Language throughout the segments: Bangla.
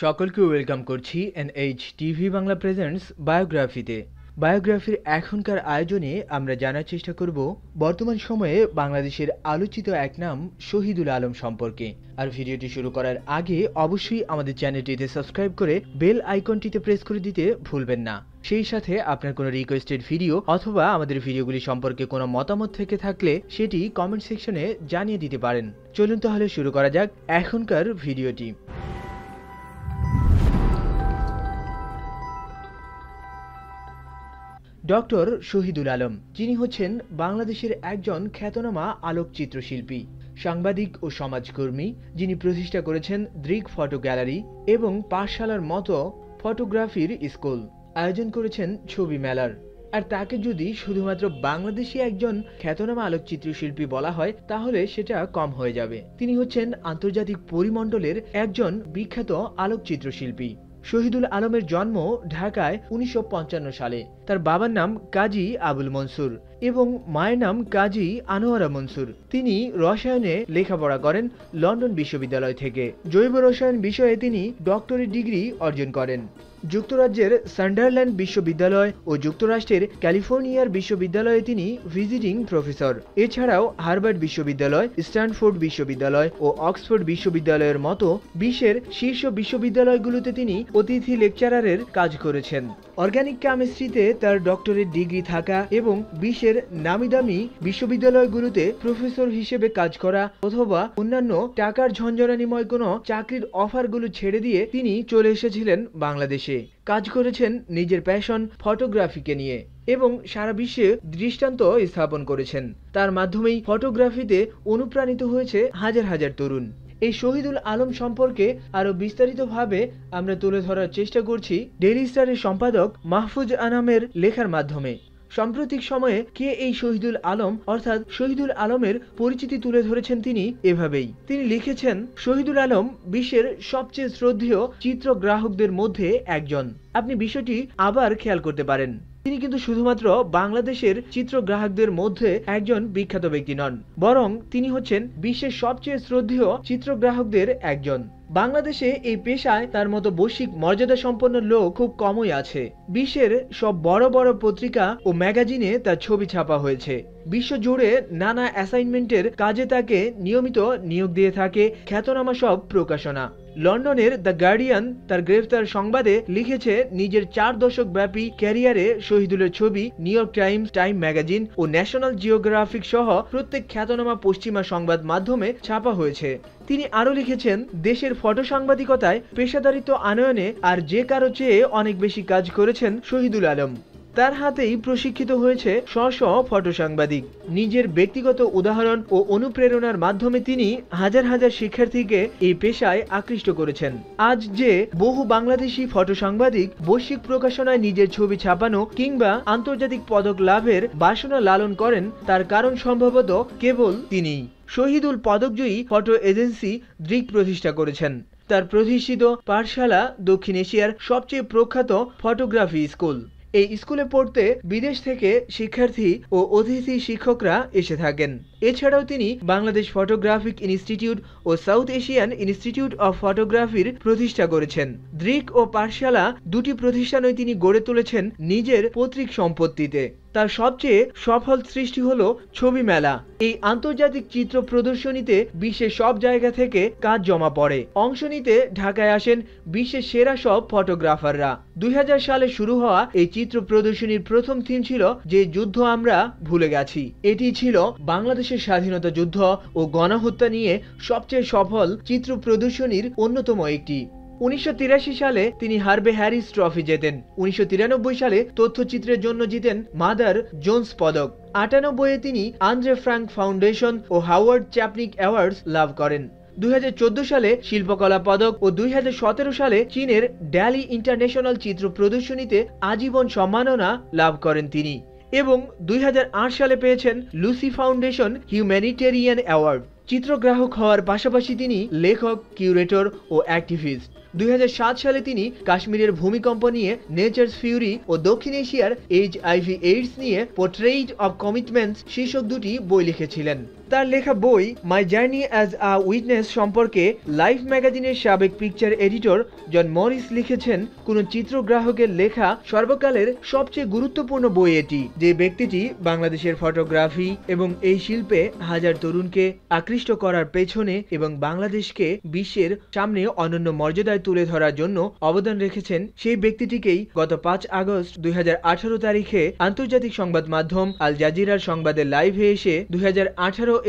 সকলকে ওয়েলকাম করছি N H TV Bangla presents বায়োগ্রাফিতে বায়োগ্রাফির এখনকার আয়োজনে আমরা জানার চেষ্টা করব বর্তমান সময়ে বাংলাদেশের আলোচিত এক নাম শহীদুল আলম সম্পর্কে আর ভিডিওটি শুরু করার আগে অবশ্যই আমাদের চ্যানেলটিতে সাবস্ক্রাইব করে বেল আইকনটিতে প্রেস করে দিতে ভুলবেন না সেই সাথে আপনার কোনো রিকোয়েস্টেড ভিডিও অথবা আমাদের ভিডিওগুলি সম্পর্কে কোনো মতামত থেকে থাকলে সেটি কমেন্ট সেকশনে জানিয়ে দিতে পারেন চলুন তাহলে শুরু করা যাক এখনকার ভিডিওটি ডক্টর শহীদুল আলম যিনি হচ্ছেন বাংলাদেশের একজন খ্যাতনামা আলোকচিত্র শিল্পী সাংবাদিক ও সমাজকর্মী যিনি প্রতিষ্ঠা করেছেন দৃগ ফটো গ্যালারি এবং পাঠশালার মতো ফটোগ্রাফির স্কুল আয়োজন করেছেন ছবি মেলার আর তাকে যদি শুধুমাত্র বাংলাদেশি একজন খ্যাতনামা আলোকচিত্র শিল্পী বলা হয় তাহলে সেটা কম হয়ে যাবে তিনি হচ্ছেন আন্তর্জাতিক পরিমণ্ডলের একজন বিখ্যাত আলোকচিত্র শিল্পী শহীদুল আলমের জন্ম ঢাকায় উনিশশো সালে তার বাবার নাম কাজী আবুল মনসুর এবং মায়ের নাম কাজী আনোয়ারা মনসুর তিনি রসায়নে লেখাপড়া করেন লন্ডন বিশ্ববিদ্যালয় থেকে জৈব রসায়ন বিষয়ে তিনি ডক্টরেট ডিগ্রি অর্জন করেন যুক্তরাজ্যের সান্ডারল্যান্ড বিশ্ববিদ্যালয় ও যুক্তরাষ্ট্রের ক্যালিফোর্নিয়ার বিশ্ববিদ্যালয়ে তিনি ভিজিটিং প্রফেসর এছাড়াও হার্ভার্ড বিশ্ববিদ্যালয় স্ট্যানফোর্ড বিশ্ববিদ্যালয় ও অক্সফোর্ড বিশ্ববিদ্যালয়ের মতো বিশ্বের শীর্ষ বিশ্ববিদ্যালয়গুলোতে তিনি অতিথি লেকচারারের কাজ করেছেন অর্গ্যানিক কেমিস্ট্রিতে তার ডক্টরেট ডিগ্রি থাকা এবং বিশ্বের নামিদামি বিশ্ববিদ্যালয়গুলোতে প্রফেসর হিসেবে কাজ করা অথবা অন্যান্য টাকার ঝঞ্ঝরানিময় কোনো চাকরির অফারগুলো ছেড়ে দিয়ে তিনি চলে এসেছিলেন বাংলাদেশে আসে কাজ করেছেন নিজের প্যাশন ফটোগ্রাফিকে নিয়ে এবং সারা বিশ্বে দৃষ্টান্ত স্থাপন করেছেন তার মাধ্যমেই ফটোগ্রাফিতে অনুপ্রাণিত হয়েছে হাজার হাজার তরুণ এই শহীদুল আলম সম্পর্কে আরো বিস্তারিতভাবে আমরা তুলে ধরার চেষ্টা করছি ডেইলি স্টারের সম্পাদক মাহফুজ আনামের লেখার মাধ্যমে সাম্প্রতিক সময়ে কে এই শহীদুল আলম অর্থাৎ শহীদুল আলমের পরিচিতি তুলে ধরেছেন তিনি এভাবেই তিনি লিখেছেন শহীদুল আলম বিশ্বের সবচেয়ে শ্রদ্ধেয় চিত্রগ্রাহকদের মধ্যে একজন আপনি বিষয়টি আবার খেয়াল করতে পারেন তিনি কিন্তু শুধুমাত্র বাংলাদেশের চিত্রগ্রাহকদের মধ্যে একজন বিখ্যাত ব্যক্তি নন বরং তিনি হচ্ছেন বিশ্বের সবচেয়ে শ্রদ্ধেয় চিত্রগ্রাহকদের একজন বাংলাদেশে এই পেশায় তার মতো বৈশ্বিক মর্যাদা সম্পন্ন লোক খুব কমই আছে বিশ্বের সব বড় বড় পত্রিকা ও ম্যাগাজিনে তার ছবি ছাপা হয়েছে বিশ্বজুড়ে নানা অ্যাসাইনমেন্টের কাজে তাকে নিয়মিত নিয়োগ দিয়ে থাকে খ্যাতনামা সব প্রকাশনা লন্ডনের দ্য গার্ডিয়ান তার গ্রেফতার সংবাদে লিখেছে নিজের চার দশক ব্যাপী ক্যারিয়ারে শহীদুলের ছবি New York Times Time magazine ও ন্যাশনাল জিওগ্রাফিক সহ প্রত্যেক খ্যাতনামা পশ্চিমা সংবাদ মাধ্যমে ছাপা হয়েছে তিনি আরও লিখেছেন দেশের ফটো সাংবাদিকতায় পেশাদারিত্ব আনয়নে আর যে কারো চেয়ে অনেক বেশি কাজ করেছেন শহীদুল আলম তার হাতেই প্রশিক্ষিত হয়েছে স্ব স্ব ফটো সাংবাদিক নিজের ব্যক্তিগত উদাহরণ ও অনুপ্রেরণার মাধ্যমে তিনি হাজার হাজার শিক্ষার্থীকে এই পেশায় আকৃষ্ট করেছেন আজ যে বহু বাংলাদেশি ফটো সাংবাদিক বৈশ্বিক প্রকাশনায় নিজের ছবি ছাপানো কিংবা আন্তর্জাতিক পদক লাভের বাসনা লালন করেন তার কারণ সম্ভবত কেবল তিনিই শহীদুল পদকজয়ী ফটো এজেন্সি দৃক প্রতিষ্ঠা করেছেন তার প্রতিষ্ঠিত পাঠশালা দক্ষিণ এশিয়ার সবচেয়ে প্রখ্যাত ফটোগ্রাফি স্কুল এই স্কুলে পড়তে বিদেশ থেকে শিক্ষার্থী ও অতিথি শিক্ষকরা এসে থাকেন এছাড়াও তিনি বাংলাদেশ ফটোগ্রাফিক ইনস্টিটিউট ও সাউথ এশিয়ান ইনস্টিটিউট অফ ফটোগ্রাফির প্রতিষ্ঠা করেছেন দৃক ও পাঠশালা দুটি প্রতিষ্ঠানই তিনি গড়ে তুলেছেন নিজের পৈতৃক সম্পত্তিতে তার সবচেয়ে সফল সৃষ্টি হলো ছবি মেলা এই আন্তর্জাতিক চিত্র প্রদর্শনীতে বিশ্বের সব জায়গা থেকে কাজ জমা পড়ে অংশ নিতে ঢাকায় আসেন বিশ্বের সেরা সব ফটোগ্রাফাররা দুই সালে শুরু হওয়া এই চিত্র প্রদর্শনীর প্রথম থিম ছিল যে যুদ্ধ আমরা ভুলে গেছি এটি ছিল বাংলাদেশের স্বাধীনতা যুদ্ধ ও গণহত্যা নিয়ে সবচেয়ে সফল চিত্র প্রদর্শনীর অন্যতম একটি উনিশশো সালে তিনি হার্বে হ্যারিস ট্রফি জেতেন উনিশশো সালে তথ্যচিত্রের জন্য জিতেন মাদার জোন্স পদক আটানব্বইয়ে তিনি আন্দ্রে ফ্রাঙ্ক ফাউন্ডেশন ও হাওয়ার্ড চ্যাপনিক অ্যাওয়ার্ডস লাভ করেন দুই সালে শিল্পকলা পদক ও দুই সালে চীনের ড্যালি ইন্টারন্যাশনাল চিত্র প্রদর্শনীতে আজীবন সম্মাননা লাভ করেন তিনি এবং দুই সালে পেয়েছেন লুসি ফাউন্ডেশন হিউম্যানিটেরিয়ান অ্যাওয়ার্ড চিত্রগ্রাহক হওয়ার পাশাপাশি তিনি লেখক কিউরেটর ও অ্যাক্টিভিস্ট দুই সালে তিনি কাশ্মীরের ভূমিকম্প নিয়ে নেচার্স ফিউরি ও দক্ষিণ এশিয়ার এইচ আইভি এইডস নিয়ে পোর্ট্রেইট অব কমিটমেন্টস শীর্ষক দুটি বই লিখেছিলেন তার লেখা বই my journey as a witness সম্পর্কে লাইফ ম্যাগাজিনের সাবেক পিকচার এডিটর জন মরিস লিখেছেন কোন চিত্রগ্রাহকের লেখা সর্বকালের সবচেয়ে গুরুত্বপূর্ণ বই এটি যে ব্যক্তিটি বাংলাদেশের ফটোগ্রাফি এবং এই শিল্পে হাজার তরুণকে আকৃষ্ট করার পেছনে এবং বাংলাদেশকে বিশ্বের সামনে অনন্য মর্যাদায় তুলে ধরার জন্য অবদান রেখেছেন সেই ব্যক্তিটিকেই গত পাঁচ আগস্ট দুই তারিখে আন্তর্জাতিক সংবাদ মাধ্যম আল জাজিরার সংবাদে লাইভে এসে দুই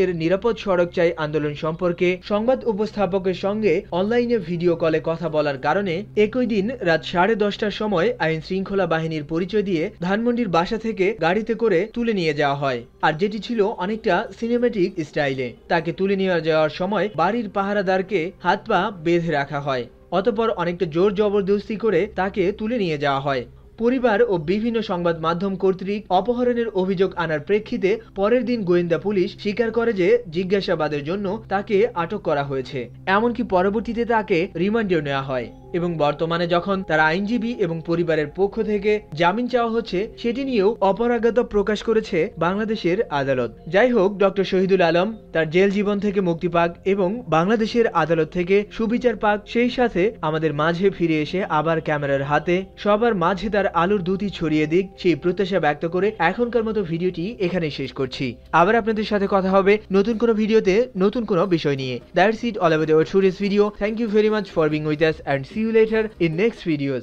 এর নিরাপদ সড়ক চাই আন্দোলন সম্পর্কে সংবাদ উপস্থাপকের সঙ্গে অনলাইনে ভিডিও কলে কথা বলার কারণে একই দিন রাত সাড়ে দশটার সময় আইন শৃঙ্খলা বাহিনীর পরিচয় দিয়ে ধানমন্ডির বাসা থেকে গাড়িতে করে তুলে নিয়ে যাওয়া হয় আর যেটি ছিল অনেকটা সিনেমেটিক স্টাইলে তাকে তুলে নিয়ে যাওয়ার সময় বাড়ির পাহারাদারকে হাত পা বেঁধে রাখা হয় অতপর অনেকটা জোর জবরদস্তি করে তাকে তুলে নিয়ে যাওয়া হয় পরিবার ও বিভিন্ন সংবাদ মাধ্যম কর্তৃক অপহরণের অভিযোগ আনার প্রেক্ষিতে পরের দিন গোয়েন্দা পুলিশ স্বীকার করে যে জিজ্ঞাসাবাদের জন্য তাকে আটক করা হয়েছে এমনকি পরবর্তীতে তাকে রিমান্ডেও নেওয়া হয় এবং বর্তমানে যখন তার আইনজীবী এবং পরিবারের পক্ষ থেকে জামিন চাওয়া হচ্ছে সেটি নিয়েও অপরাজ্ঞতা প্রকাশ করেছে বাংলাদেশের আদালত যাই হোক ডক্টর শহীদুল আলম তার জেল জীবন থেকে মুক্তি পাক এবং বাংলাদেশের আদালত থেকে সুবিচার পাক সেই সাথে আমাদের মাঝে ফিরে এসে আবার ক্যামেরার হাতে সবার মাঝে তার আলোর দুটি ছড়িয়ে দিক সেই প্রত্যাশা ব্যক্ত করে এখনকার মতো ভিডিওটি এখানে শেষ করছি আবার আপনাদের সাথে কথা হবে নতুন কোনো ভিডিওতে নতুন কোনো বিষয় নিয়ে that's it all about today's video thank you very much for being with us and see you later in next videos